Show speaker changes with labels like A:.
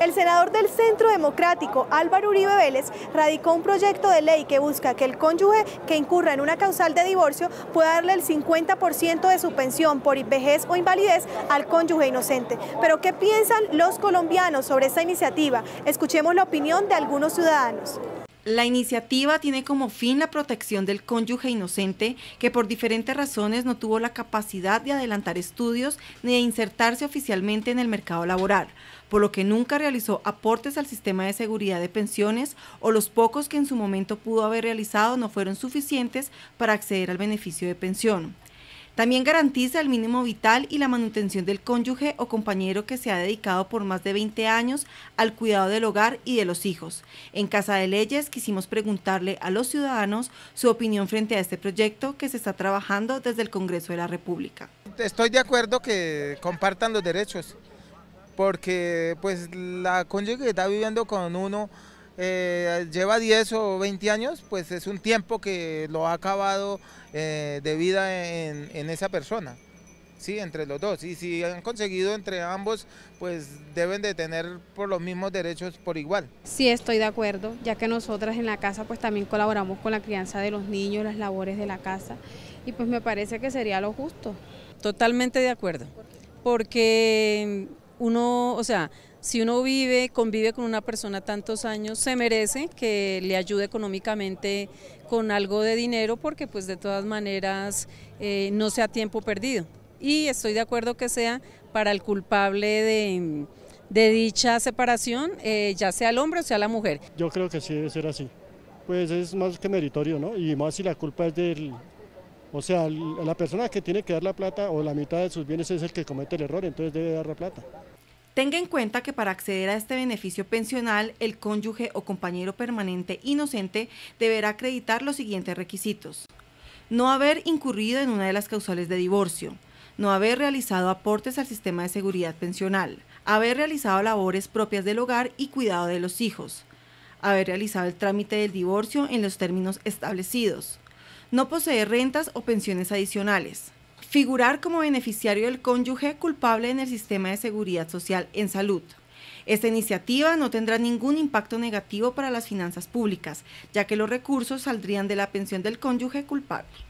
A: El senador del Centro Democrático, Álvaro Uribe Vélez, radicó un proyecto de ley que busca que el cónyuge que incurra en una causal de divorcio pueda darle el 50% de su pensión por vejez o invalidez al cónyuge inocente. Pero ¿qué piensan los colombianos sobre esta iniciativa?
B: Escuchemos la opinión de algunos ciudadanos. La iniciativa tiene como fin la protección del cónyuge inocente que por diferentes razones no tuvo la capacidad de adelantar estudios ni de insertarse oficialmente en el mercado laboral, por lo que nunca realizó aportes al sistema de seguridad de pensiones o los pocos que en su momento pudo haber realizado no fueron suficientes para acceder al beneficio de pensión. También garantiza el mínimo vital y la manutención del cónyuge o compañero que se ha dedicado por más de 20 años al cuidado del hogar y de los hijos. En Casa de Leyes quisimos preguntarle a los ciudadanos su opinión frente a este proyecto que se está trabajando desde el Congreso de la República.
C: Estoy de acuerdo que compartan los derechos, porque pues la cónyuge está viviendo con uno eh, lleva 10 o 20 años, pues es un tiempo que lo ha acabado eh, de vida en, en esa persona. Sí, entre los dos. Y si han conseguido entre ambos, pues deben de tener por los mismos derechos por igual.
A: Sí, estoy de acuerdo, ya que nosotras en la casa pues también colaboramos con la crianza de los niños, las labores de la casa, y pues me parece que sería lo justo. Totalmente de
D: acuerdo, porque uno, o sea, si uno vive, convive con una persona tantos años, se merece que le ayude económicamente con algo de dinero porque pues de todas maneras eh, no sea tiempo perdido. Y estoy de acuerdo que sea para el culpable de, dicha separación, eh, ya sea el hombre o sea la mujer.
E: Yo creo que sí debe ser así. Pues es más que meritorio, ¿no? Y más si la culpa es del, o sea, la persona que tiene que dar la plata o la mitad de sus bienes es el que comete el error, entonces debe dar la plata.
B: Tenga en cuenta que para acceder a este beneficio pensional, el cónyuge o compañero permanente inocente deberá acreditar los siguientes requisitos. No haber incurrido en una de las causales de divorcio, no haber realizado aportes al sistema de seguridad pensional, haber realizado labores propias del hogar y cuidado de los hijos, haber realizado el trámite del divorcio en los términos establecidos, no poseer rentas o pensiones adicionales, figurar como beneficiario del cónyuge culpable en el sistema de seguridad social en salud. Esta iniciativa no tendrá ningún impacto negativo para las finanzas públicas, ya que los recursos saldrían de la pensión del cónyuge culpable.